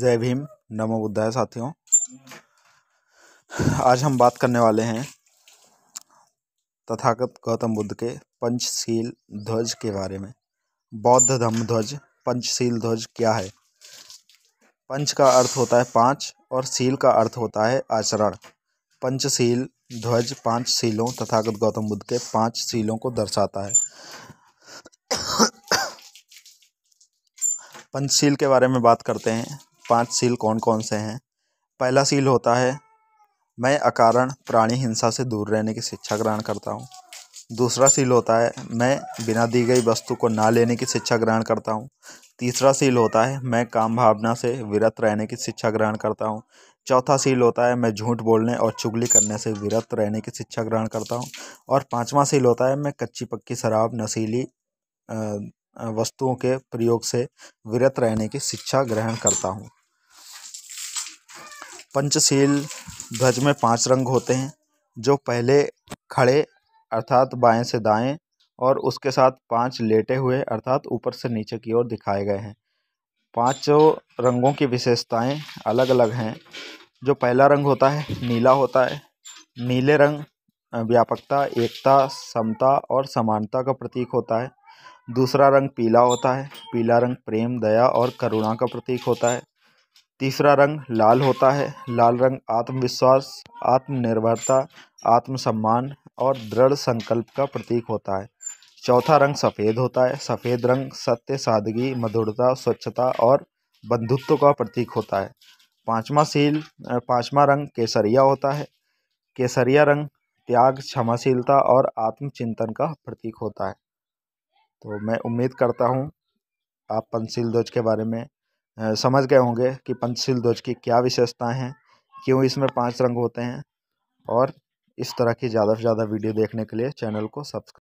जय भीम नमो बुद्धाय साथियों आज हम बात करने वाले हैं तथागत गौतम बुद्ध के पंचशील ध्वज के बारे में बौद्ध धम्म ध्वज पंचशील ध्वज क्या है पंच का अर्थ होता है पांच और सील का अर्थ होता है आचरण पंचशील ध्वज पांच सीलों तथागत गौतम बुद्ध के पांच सीलों को दर्शाता है पंचशील के बारे में बात करते हैं पाँच सील कौन कौन से हैं पहला सील होता है मैं अकारण प्राणी हिंसा से दूर रहने की शिक्षा ग्रहण करता हूँ दूसरा सील होता है मैं बिना दी गई वस्तु को ना लेने की शिक्षा ग्रहण करता हूँ तीसरा सील होता है मैं काम भावना से विरत रहने की शिक्षा ग्रहण करता हूँ चौथा सील होता है मैं झूठ बोलने और चुगली करने से विरत रहने की शिक्षा ग्रहण करता हूँ और पांचवा सील होता है मैं कच्ची पक्की शराब नशीली वस्तुओं के प्रयोग से विरत रहने की शिक्षा ग्रहण करता हूँ पंचशील ध्वज में पांच रंग होते हैं जो पहले खड़े अर्थात बाएं से दाएं और उसके साथ पांच लेटे हुए अर्थात ऊपर से नीचे की ओर दिखाए गए हैं पांचों रंगों की विशेषताएं अलग अलग हैं जो पहला रंग होता है नीला होता है नीले रंग व्यापकता एकता समता और समानता का प्रतीक होता है दूसरा रंग पीला होता है पीला रंग प्रेम दया और करुणा का प्रतीक होता है तीसरा रंग लाल होता है लाल रंग आत्मविश्वास आत्मनिर्भरता आत्मसम्मान और दृढ़ संकल्प का प्रतीक होता है चौथा रंग सफ़ेद होता है सफ़ेद रंग सत्य सादगी मधुरता स्वच्छता और बंधुत्व का प्रतीक होता है पांचवा सील पांचवा रंग केसरिया होता है केसरिया रंग त्याग क्षमाशीलता और आत्मचिंतन का प्रतीक होता है तो मैं उम्मीद करता हूँ आप पंचशील ध्वज के बारे में समझ गए होंगे कि पंचशील ध्वज की क्या विशेषताएं हैं क्यों इसमें पांच रंग होते हैं और इस तरह की ज़्यादा से ज़्यादा वीडियो देखने के लिए चैनल को सब्सक्राइब